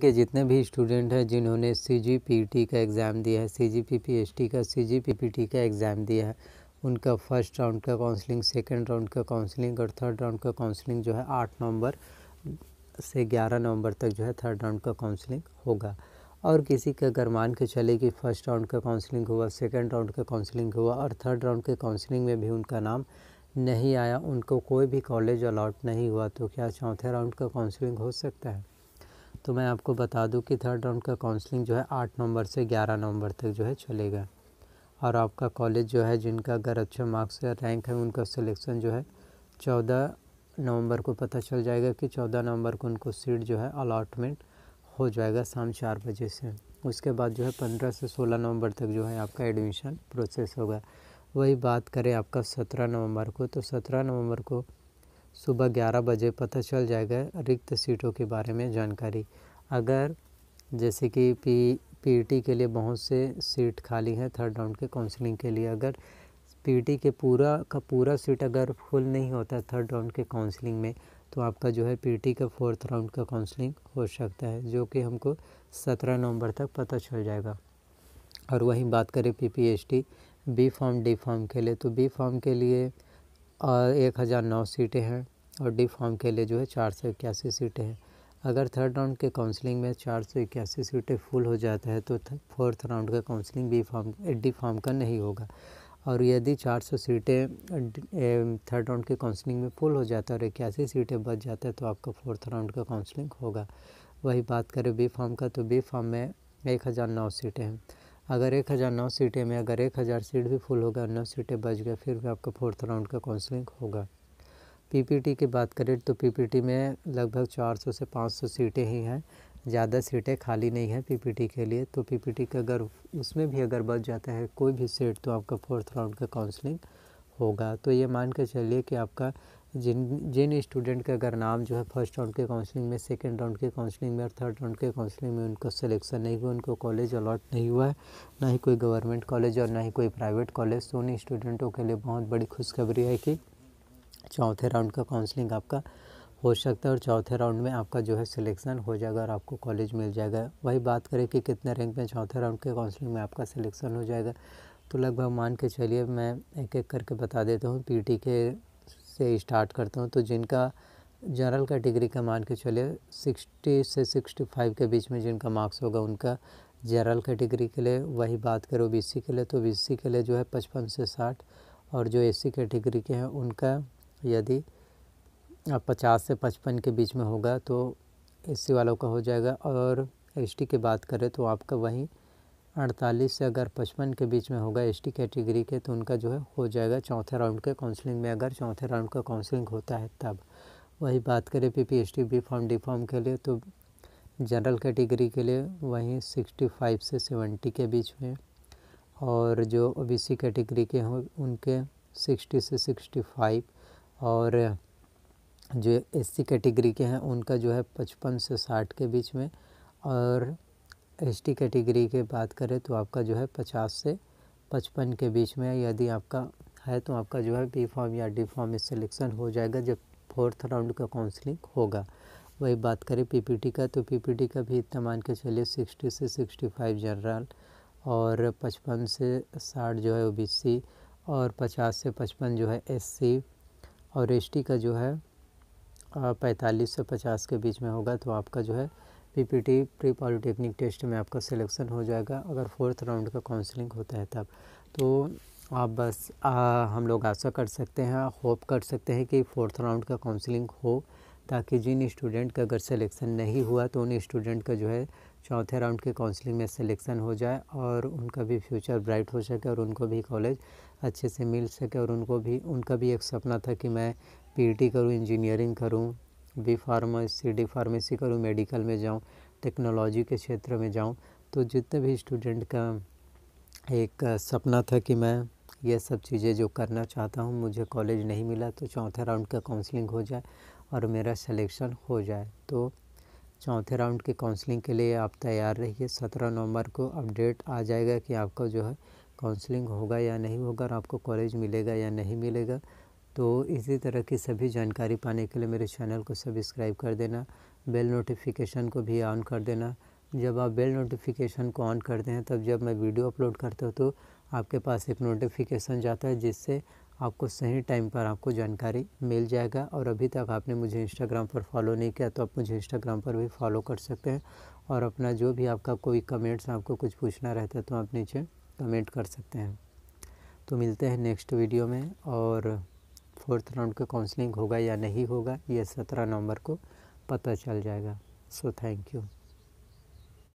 के जितने भी स्टूडेंट हैं जिन्होंने सी जी पी टी का एग्ज़ाम दिया है C G P P T का C G P P T का एग्ज़ाम दिया है उनका फर्स्ट राउंड का काउंसलिंग सेकेंड राउंड का काउंसलिंग और थर्ड राउंड का काउंसलिंग जो है आठ नवंबर से ग्यारह नवंबर तक जो है थर्ड राउंड का काउंसलिंग होगा और किसी का अगर मान के चले कि फ़र्स्ट राउंड का काउंसलिंग हुआ सेकेंड राउंड का काउंसलिंग हुआ और थर्ड राउंड के काउंसलिंग में भी उनका नाम नहीं आया उनको कोई भी कॉलेज अलाट नहीं हुआ तो क्या चौथे राउंड का काउंसलिंग हो सकता है तो मैं आपको बता दूं कि थर्ड राउंड का काउंसलिंग जो है आठ नवंबर से ग्यारह नवंबर तक जो है चलेगा और आपका कॉलेज जो है जिनका अगर अच्छे मार्क्स या रैंक है उनका सिलेक्शन जो है चौदह नवंबर को पता चल जाएगा कि चौदह नवंबर को उनको सीट जो है अलाटमेंट हो जाएगा शाम चार बजे से उसके बाद जो है पंद्रह से सोलह नवंबर तक जो है आपका एडमिशन प्रोसेस होगा वही बात करें आपका सत्रह नवंबर को तो सत्रह नवंबर को सुबह 11 बजे पता चल जाएगा रिक्त सीटों के बारे में जानकारी अगर जैसे कि पी पीटी के लिए बहुत से सीट खाली हैं थर्ड राउंड के काउंसलिंग के लिए अगर पीटी के पूरा का पूरा सीट अगर फुल नहीं होता थर्ड राउंड के काउंसलिंग में तो आपका जो है पीटी का फोर्थ राउंड का काउंसलिंग हो सकता है जो कि हमको सत्रह नवंबर तक पता चल जाएगा और वहीं बात करें PPHT B form D form के लिए तो बी फॉर्म के लिए और एक हज़ार नौ सीटें हैं और डी फॉर्म के लिए जो है चार सौ इक्यासी सीटें हैं अगर थर्ड राउंड के काउंसलिंग में चार सौ इक्यासी सीटें फुल हो जाता है तो फोर्थ राउंड का counselling B form D form का नहीं होगा और यदि चार सौ सीटें थर्ड राउंड के काउंसलिंग में फुल हो जाता है और इक्यासी सीटें बच जाता है तो आपका फोर्थ राउंड का काउंसलिंग होगा वही बात करें बी फॉर्म का तो बी फॉर्म में एक हज़ार नौ सीटें हैं अगर एक हज़ार नौ सीटें में अगर एक हज़ार सीट भी फुल हो गया नौ सीटें बच गए फिर भी आपका फोर्थ राउंड का काउंसलिंग होगा पीपीटी की बात करें तो पीपीटी में लगभग 400 से 500 सीटें ही हैं ज़्यादा सीटें खाली नहीं हैं पीपीटी के लिए तो पीपीटी का अगर उसमें भी अगर बच जाता है कोई भी सीट तो आपका फोर्थ राउंड का काउंसलिंग होगा तो ये मान के चलिए कि आपका जिन जिन स्टूडेंट का अगर नाम जो है फर्स्ट राउंड के काउंसलिंग में सेकेंड राउंड के काउंसलिंग में और थर्ड राउंड के काउंसलिंग में उनको सिलेक्शन नहीं हुआ उनको कॉलेज अलॉट नहीं हुआ है ना ही कोई गवर्नमेंट कॉलेज और ना ही कोई प्राइवेट कॉलेज तो उन स्टूडेंटों के लिए बहुत बड़ी खुशखबरी है कि चौथे राउंड का काउंसलिंग आपका हो सकता है और चौथे राउंड में आपका जो है सिलेक्शन हो जाएगा और आपको कॉलेज मिल जाएगा वही बात करें कि कितने रैंक में चौथे राउंड के काउंसलिंग में आपका सिलेक्शन हो जाएगा तो लगभग मान के चलिए मैं एक एक करके बता देता हूँ पीटी के से स्टार्ट करता हूँ तो जिनका जनरल कैटेगरी का मान के चले 60 से 65 के बीच में जिनका मार्क्स होगा उनका जनरल कैटेगरी के लिए वही बात करो बी के लिए तो बी के लिए जो है पचपन से साठ और जो एस कैटेगरी के हैं उनका यदि पचास से पचपन के बीच में होगा तो एस वालों का हो जाएगा और एस की बात करें तो आपका वहीं अड़तालीस से अगर पचपन के बीच में होगा एस कैटेगरी के तो उनका जो है हो जाएगा चौथे राउंड के काउंसलिंग में अगर चौथे राउंड का काउंसलिंग होता है तब वही बात करें P P S T B form D form के लिए तो जनरल कैटेगरी के लिए वहीं 65 से 70 के बीच में और जो ओ बी सी कैटेगरी के हों उनके 60 से 65 और जो एस सी कैटेगरी के हैं उनका जो है 55 से 60 के बीच में और एसटी कैटेगरी के बात करें तो आपका जो है पचास से पचपन के बीच में यदि आपका है तो आपका जो है बी फॉर्म या डी फॉर्म इस सिलेक्शन हो जाएगा जब फोर्थ राउंड का काउंसलिंग होगा वही बात करें पीपीटी का तो पीपीटी का भी इतना मान के चलिए सिक्सटी से सिक्सटी फाइव जनरल और पचपन से साठ जो है ओ और पचास से पचपन जो है एस और एस का जो है पैंतालीस से पचास के बीच में होगा तो आपका जो है पीपीटी प्री पॉलिटेक्निक टेस्ट में आपका सिलेक्शन हो जाएगा अगर फोर्थ राउंड का काउंसलिंग होता है तब तो आप बस आ, हम लोग आशा कर सकते हैं होप कर सकते हैं कि फोर्थ राउंड का काउंसलिंग हो ताकि जिन स्टूडेंट का अगर सिलेक्शन नहीं हुआ तो उन स्टूडेंट का जो है चौथे राउंड के काउंसलिंग में सिलेक्शन हो जाए और उनका भी फ्यूचर ब्राइट हो सके और उनको भी कॉलेज अच्छे से मिल सके और उनको भी उनका भी एक सपना था कि मैं पीएचडी करूं इंजीनियरिंग करूं बी फार्मेसी डी फार्मेसी करूँ मेडिकल में जाऊँ टेक्नोलॉजी के क्षेत्र में जाऊँ तो जितने भी स्टूडेंट का एक सपना था कि मैं ये सब चीज़ें जो करना चाहता हूँ मुझे कॉलेज नहीं मिला तो चौथे राउंड का काउंसलिंग हो जाए और मेरा सिलेक्शन हो जाए तो चौथे राउंड के काउंसलिंग के लिए आप तैयार रहिए सत्रह नवंबर को अपडेट आ जाएगा कि आपका जो है काउंसलिंग होगा या नहीं होगा और आपको कॉलेज मिलेगा या नहीं मिलेगा तो इसी तरह की सभी जानकारी पाने के लिए मेरे चैनल को सब्सक्राइब कर देना बेल नोटिफिकेशन को भी ऑन कर देना जब आप बेल नोटिफिकेशन को ऑन करते हैं तब जब मैं वीडियो अपलोड करता हूँ तो आपके पास एक नोटिफिकेशन जाता है जिससे आपको सही टाइम पर आपको जानकारी मिल जाएगा और अभी तक आपने मुझे इंस्टाग्राम पर फॉलो नहीं किया तो आप मुझे इंस्टाग्राम पर भी फॉलो कर सकते हैं और अपना जो भी आपका कोई कमेंट्स आपको कुछ पूछना रहता है तो आप नीचे कमेंट कर सकते हैं तो मिलते हैं नेक्स्ट वीडियो में और फोर्थ राउंड का काउंसलिंग होगा या नहीं होगा ये सत्रह नवंबर को पता चल जाएगा सो थैंक यू